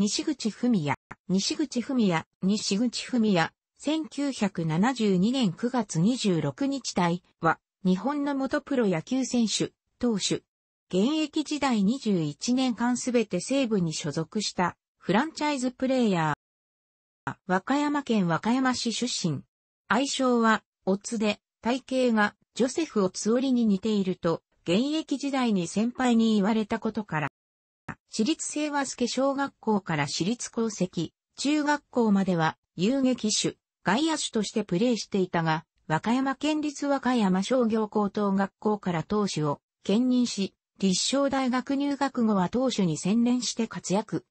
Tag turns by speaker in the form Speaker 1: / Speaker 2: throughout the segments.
Speaker 1: 西口文也、西口文也、西口文也、1972年9月26日台は、日本の元プロ野球選手、投手。現役時代21年間すべて西部に所属したフランチャイズプレイヤー。和歌山県和歌山市出身。愛称は、オツで、体型がジョセフ・オツオリに似ていると、現役時代に先輩に言われたことから、私立清和助小学校から私立功績、中学校までは遊撃手、外野手としてプレーしていたが、和歌山県立和歌山商業高等学校から投手を兼任し、立正大学入学後は投手に専念して活躍。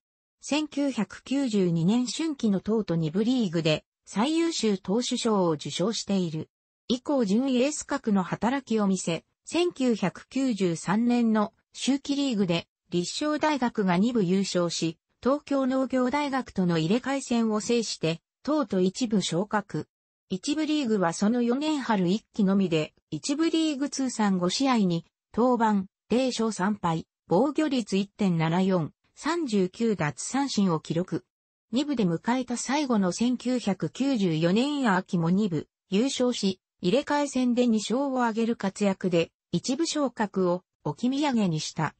Speaker 1: 1992年春季の東都2部リーグで最優秀投手賞を受賞している。以降位エース格の働きを見せ、1993年の秋季リーグで立正大学が2部優勝し、東京農業大学との入れ替え戦を制して、党と一部昇格。一部リーグはその4年春1期のみで、一部リーグ通算5試合に、登板、0勝3敗、防御率1.74、39奪三振を記録。2部で迎えた最後の1994年秋も2部、優勝し、入れ替え戦で2勝を挙げる活躍で、一部昇格を置き土産にした。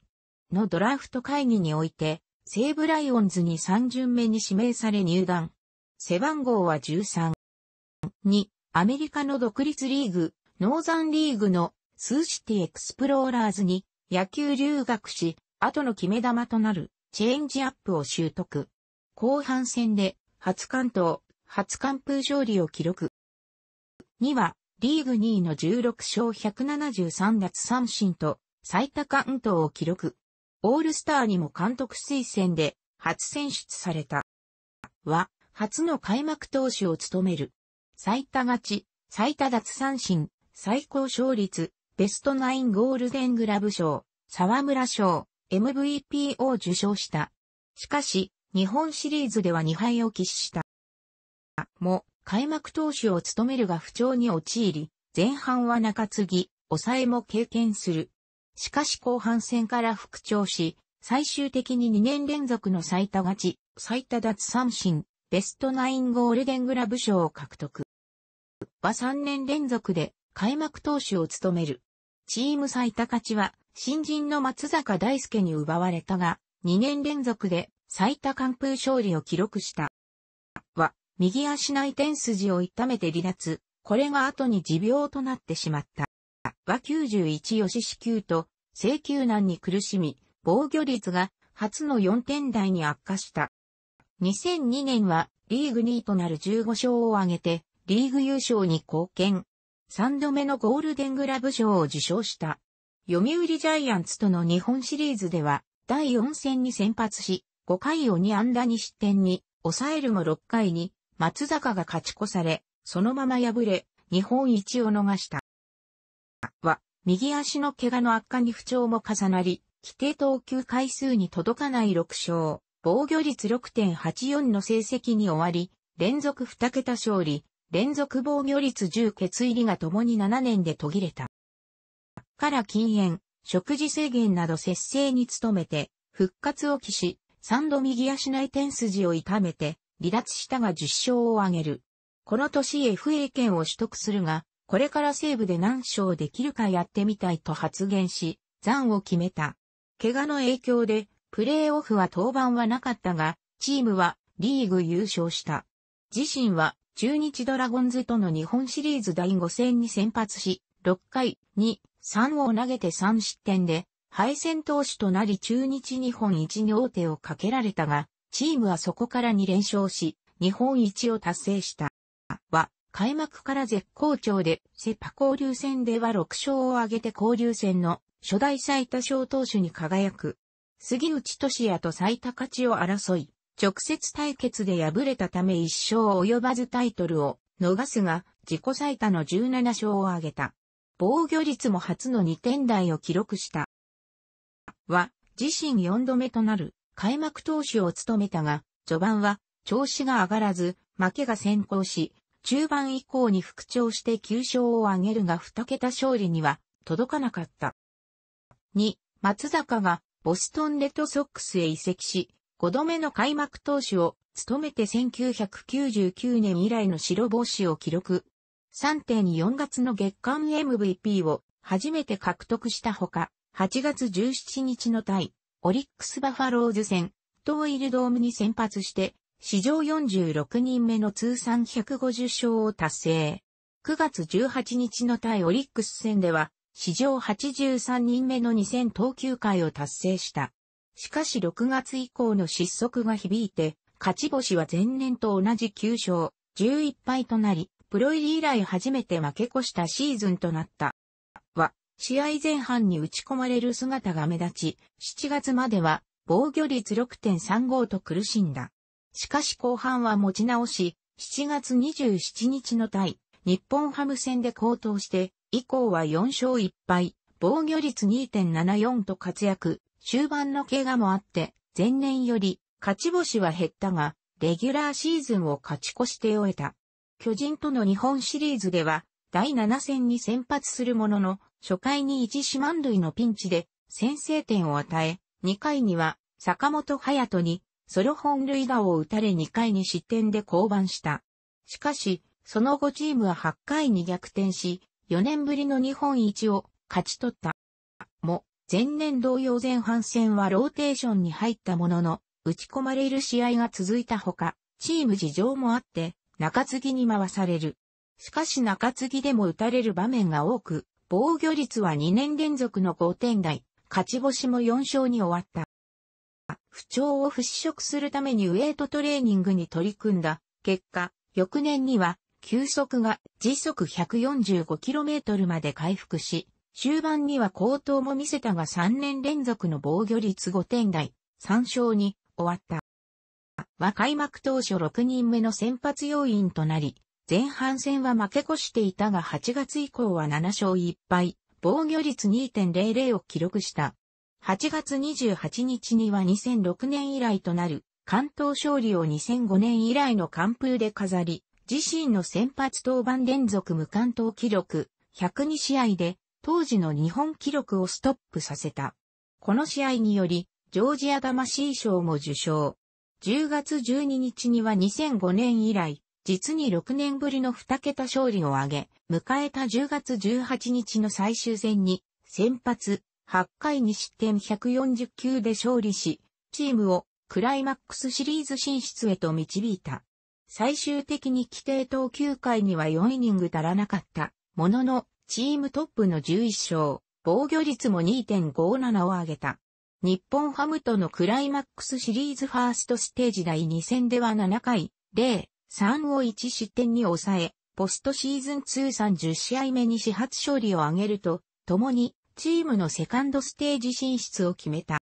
Speaker 1: のドラフト会議において、西武ライオンズに3巡目に指名され入団。背番号は13。2、アメリカの独立リーグ、ノーザンリーグのスーシティエクスプローラーズに野球留学し、後の決め球となるチェンジアップを習得。後半戦で初関東、初完封勝利を記録。2は、リーグ2位の16勝173奪三振と、最多関東を記録。オールスターにも監督推薦で初選出された。は、初の開幕投手を務める。最多勝ち、最多奪三振、最高勝率、ベストナインゴールデングラブ賞、沢村賞、MVP を受賞した。しかし、日本シリーズでは2敗を喫した。も、開幕投手を務めるが不調に陥り、前半は中継ぎ、抑えも経験する。しかし後半戦から復調し、最終的に2年連続の最多勝ち、最多奪三振、ベストナインゴールデングラブ賞を獲得。は3年連続で開幕投手を務める。チーム最多勝ちは新人の松坂大輔に奪われたが、2年連続で最多完封勝利を記録した。は、右足内転筋を痛めて離脱、これが後に持病となってしまった。は91吉支球と請求難に苦しみ、防御率が初の4点台に悪化した。2002年はリーグ2位となる15勝を挙げて、リーグ優勝に貢献。3度目のゴールデングラブ賞を受賞した。読売ジャイアンツとの日本シリーズでは、第4戦に先発し、5回を2安打に失点に、抑えるも6回に、松坂が勝ち越され、そのまま敗れ、日本一を逃した。は、右足の怪我の悪化に不調も重なり、規定投球回数に届かない6勝、防御率6.84の成績に終わり、連続2桁勝利、連続防御率10決入りが共に7年で途切れた。から禁煙、食事制限など節制に努めて、復活を期し、3度右足内転筋を痛めて、離脱したが10勝を挙げる。この年 FA 権を取得するが、これから西部で何勝できるかやってみたいと発言し、残を決めた。怪我の影響で、プレーオフは登板はなかったが、チームはリーグ優勝した。自身は中日ドラゴンズとの日本シリーズ第5戦に先発し、6回2、3を投げて3失点で、敗戦投手となり中日日本一に王手をかけられたが、チームはそこから2連勝し、日本一を達成した。開幕から絶好調で、セパ交流戦では6勝を挙げて交流戦の初代最多勝投手に輝く。杉内俊也と最多勝ちを争い、直接対決で敗れたため1勝及ばずタイトルを逃すが、自己最多の17勝を挙げた。防御率も初の2点台を記録した。は、自身4度目となる開幕投手を務めたが、序盤は調子が上がらず、負けが先行し、中盤以降に復調して9勝を挙げるが2桁勝利には届かなかった。2、松坂がボストンレッドソックスへ移籍し、5度目の開幕投手を務めて1999年以来の白星を記録。3.4月の月間 MVP を初めて獲得したほか、8月17日の対、オリックスバファローズ戦、トーイルドームに先発して、史上46人目の通算150勝を達成。9月18日の対オリックス戦では、史上83人目の2000投球回を達成した。しかし6月以降の失速が響いて、勝ち星は前年と同じ9勝、11敗となり、プロ入り以来初めて負け越したシーズンとなった。は、試合前半に打ち込まれる姿が目立ち、7月までは防御率6.35と苦しんだ。しかし後半は持ち直し、7月27日の対日本ハム戦で高騰して、以降は4勝1敗、防御率2.74と活躍、終盤の怪我もあって、前年より勝ち星は減ったが、レギュラーシーズンを勝ち越して終えた。巨人との日本シリーズでは、第7戦に先発するものの、初回に1四万塁のピンチで先制点を与え、2回には坂本隼人にソロ本塁打を打たれ2回に失点で降板した。しかし、その後チームは8回に逆転し、4年ぶりの日本一を勝ち取った。も、前年同様前半戦はローテーションに入ったものの、打ち込まれる試合が続いたほか、チーム事情もあって、中継ぎに回される。しかし中継ぎでも打たれる場面が多く、防御率は2年連続の5点台、勝ち星も4勝に終わった。腸を払拭するためにウエイトトレーニングに取り組んだ結果、翌年には球速が時速 145km まで回復し、終盤には高騰も見せたが3年連続の防御率5点台、3勝に終わった。は開幕当初6人目の先発要員となり、前半戦は負け越していたが8月以降は7勝1敗、防御率2.00を記録した。8月28日には2006年以来となる関東勝利を2005年以来の完封で飾り、自身の先発登板連続無関東記録102試合で当時の日本記録をストップさせた。この試合により、ジョージア魂賞も受賞。10月12日には2005年以来、実に6年ぶりの2桁勝利を挙げ、迎えた10月18日の最終戦に、先発、8回に失点140球で勝利し、チームをクライマックスシリーズ進出へと導いた。最終的に規定投球回には4イニング足らなかった。ものの、チームトップの11勝、防御率も2.57を上げた。日本ハムとのクライマックスシリーズファーストステージ第2戦では7回、0、3を1失点に抑え、ポストシーズン通算10試合目に始発勝利を挙げると、共にチームのセカンドステージ進出を決めた。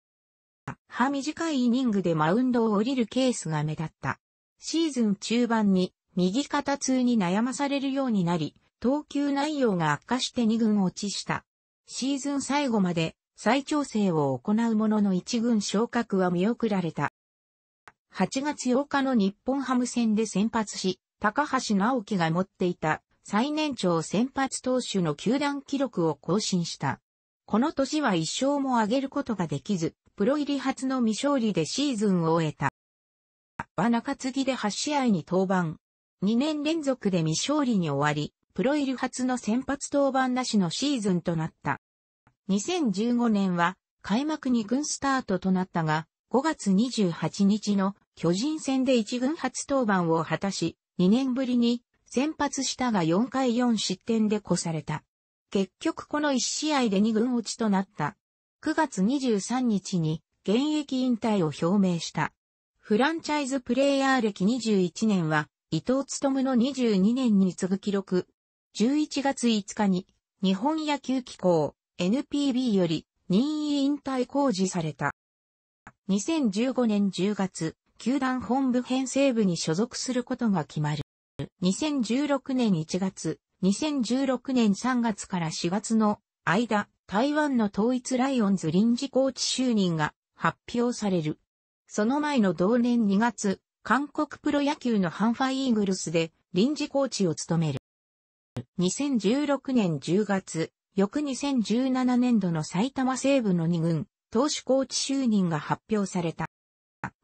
Speaker 1: は短いイニングでマウンドを降りるケースが目立った。シーズン中盤に右肩痛に悩まされるようになり、投球内容が悪化して2軍落ちした。シーズン最後まで再調整を行うものの1軍昇格は見送られた。8月8日の日本ハム戦で先発し、高橋直樹が持っていた最年長先発投手の球団記録を更新した。この年は一勝も上げることができず、プロ入り初の未勝利でシーズンを終えた。は中継ぎで8試合に登板。2年連続で未勝利に終わり、プロ入り初の先発登板なしのシーズンとなった。2015年は開幕2軍スタートとなったが、5月28日の巨人戦で1軍初登板を果たし、2年ぶりに先発したが4回4失点で越された。結局この1試合で2軍落ちとなった。9月23日に現役引退を表明した。フランチャイズプレイヤー歴21年は、伊藤勤の22年に次ぐ記録。11月5日に、日本野球機構、NPB より、任意引退公示された。2015年10月、球団本部編成部に所属することが決まる。2016年1月、2016年3月から4月の間、台湾の統一ライオンズ臨時コーチ就任が発表される。その前の同年2月、韓国プロ野球のハンファイーグルスで臨時コーチを務める。2016年10月、翌2017年度の埼玉西部の2軍、投手コーチ就任が発表された。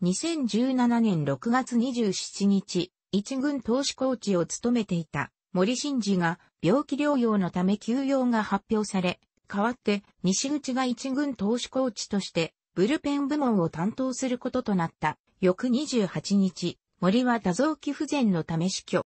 Speaker 1: 2017年6月27日、1軍投手コーチを務めていた森真嗣が病気療養のため休養が発表され、代わって西口が一軍投手コーチとしてブルペン部門を担当することとなった。翌28日、森は多臓器不全のため死去。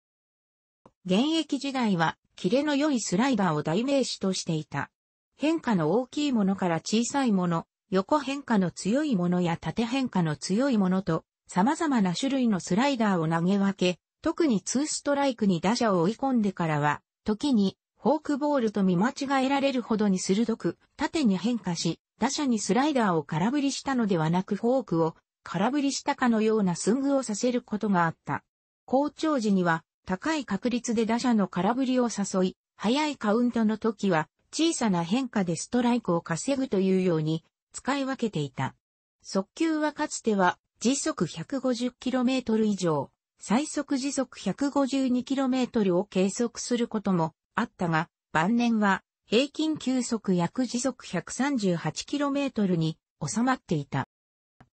Speaker 1: 現役時代はキレの良いスライダーを代名詞としていた。変化の大きいものから小さいもの、横変化の強いものや縦変化の強いものと、様々な種類のスライダーを投げ分け、特にツーストライクに打者を追い込んでからは、時にフォークボールと見間違えられるほどに鋭く、縦に変化し、打者にスライダーを空振りしたのではなくフォークを空振りしたかのようなスングをさせることがあった。好調時には高い確率で打者の空振りを誘い、早いカウントの時は小さな変化でストライクを稼ぐというように使い分けていた。速球はかつては時速 150km 以上、最速時速 152km を計測することもあったが、晩年は平均球速約時速 138km に収まっていた。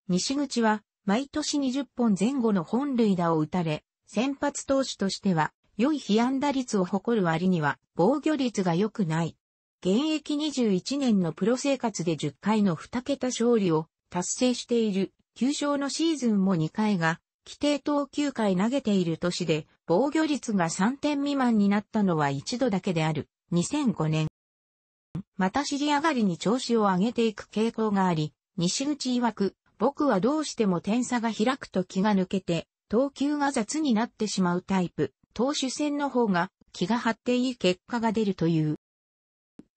Speaker 1: 西口は毎年20本前後の本塁打を打たれ、先発投手としては良い被安打率を誇る割には防御率が良くない。現役21年のプロ生活で10回の2桁勝利を達成している、球勝のシーズンも2回が規定投球回投げている年で、防御率が3点未満になったのは一度だけである、2005年。また尻上がりに調子を上げていく傾向があり、西口曰く、僕はどうしても点差が開くと気が抜けて、投球が雑になってしまうタイプ、投手戦の方が気が張っていい結果が出るという。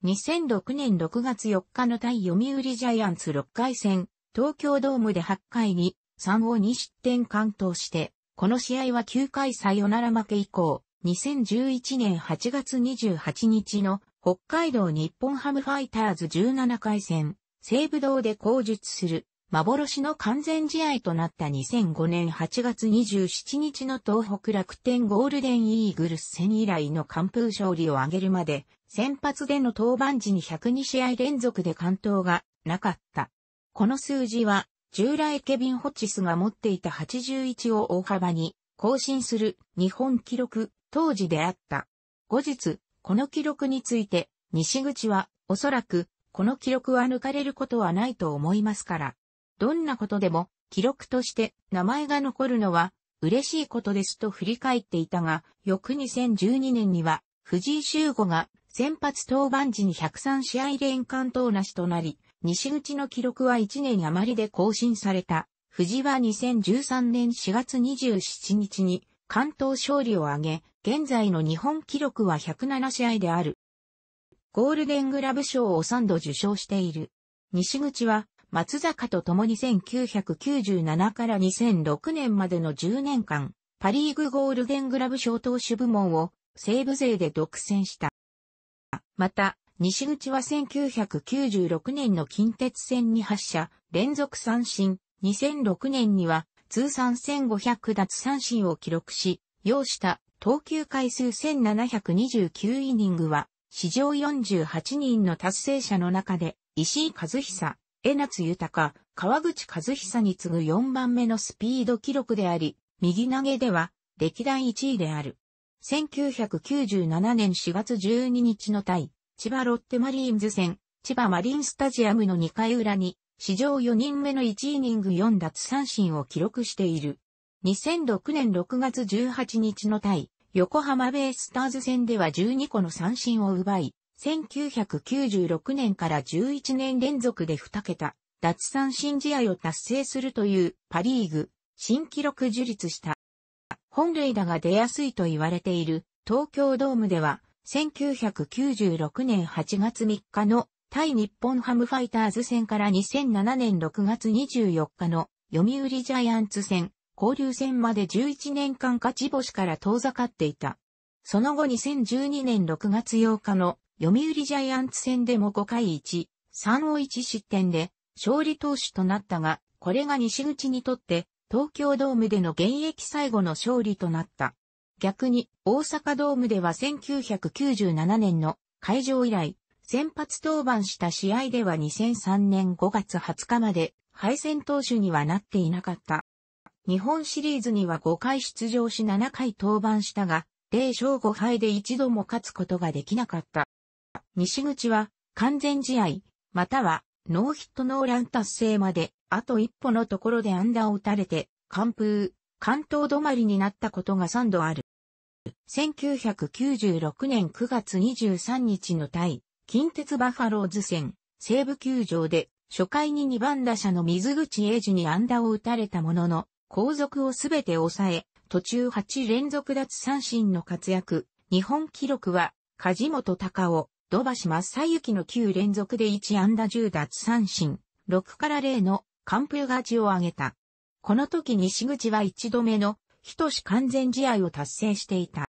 Speaker 1: 2006年6月4日の対読売ジャイアンツ6回戦、東京ドームで8回に3を2失点完投して、この試合は9回サヨナラ負け以降、2011年8月28日の北海道日本ハムファイターズ17回戦、西武道で口述する幻の完全試合となった2005年8月27日の東北楽天ゴールデンイーグルス戦以来の完封勝利を挙げるまで、先発での登板時に102試合連続で完投がなかった。この数字は従来ケビン・ホチスが持っていた81を大幅に更新する日本記録当時であった。後日、この記録について、西口は、おそらく、この記録は抜かれることはないと思いますから。どんなことでも、記録として名前が残るのは、嬉しいことですと振り返っていたが、翌2012年には、藤井修吾が先発登板時に103試合連関投なしとなり、西口の記録は1年余りで更新された。藤は2013年4月27日に関東勝利を挙げ、現在の日本記録は107試合である。ゴールデングラブ賞を3度受賞している。西口は松坂と共に1997から2006年までの10年間、パリーグゴールデングラブ賞投手部門を西部勢で独占した。また、西口は1996年の近鉄線に発射、連続三振、2006年には通算1500奪三振を記録し、要した投球回数1729イニングは、史上48人の達成者の中で、石井和久、江夏豊、川口和久に次ぐ4番目のスピード記録であり、右投げでは歴代1位である。1997年4月12日の対千葉ロッテマリーンズ戦、千葉マリンスタジアムの2回裏に、史上4人目の1イニング4奪三振を記録している。2006年6月18日の対、横浜ベイスターズ戦では12個の三振を奪い、1996年から11年連続で2桁、奪三振試合を達成するというパリーグ、新記録樹立した。本塁打が出やすいと言われている東京ドームでは、1996年8月3日の対日本ハムファイターズ戦から2007年6月24日の読売ジャイアンツ戦、交流戦まで11年間勝ち星から遠ざかっていた。その後2012年6月8日の読売ジャイアンツ戦でも5回1、3を1失点で勝利投手となったが、これが西口にとって東京ドームでの現役最後の勝利となった。逆に、大阪ドームでは1997年の会場以来、先発登板した試合では2003年5月20日まで敗戦投手にはなっていなかった。日本シリーズには5回出場し7回登板したが、0勝5敗で一度も勝つことができなかった。西口は完全試合、またはノーヒットノーラン達成まで、あと一歩のところでアンダーを打たれて、完封、関東止まりになったことが3度ある。1996年9月23日の対、近鉄バファローズ戦、西部球場で、初回に2番打者の水口英二に安打を打たれたものの、後続をすべて抑え、途中8連続奪三振の活躍、日本記録は、梶本隆夫、土橋正幸の9連続で1安打10奪三振、6から0の完封勝ちを挙げた。この時西口は1度目のひとし完全試合を達成していた。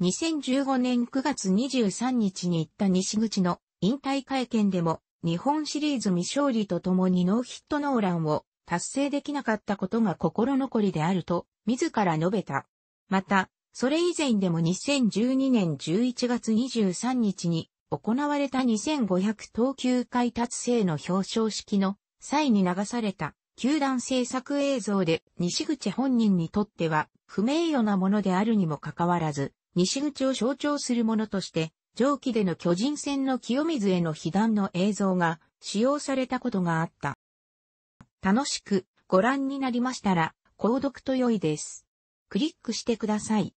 Speaker 1: 2015年9月23日に行った西口の引退会見でも日本シリーズ未勝利とともにノーヒットノーランを達成できなかったことが心残りであると自ら述べた。また、それ以前でも2012年11月23日に行われた2500投球回達成の表彰式の際に流された球団制作映像で西口本人にとっては不名誉なものであるにもかかわらず、西口を象徴するものとして、上記での巨人戦の清水への被弾の映像が使用されたことがあった。楽しくご覧になりましたら、購読と良いです。クリックしてください。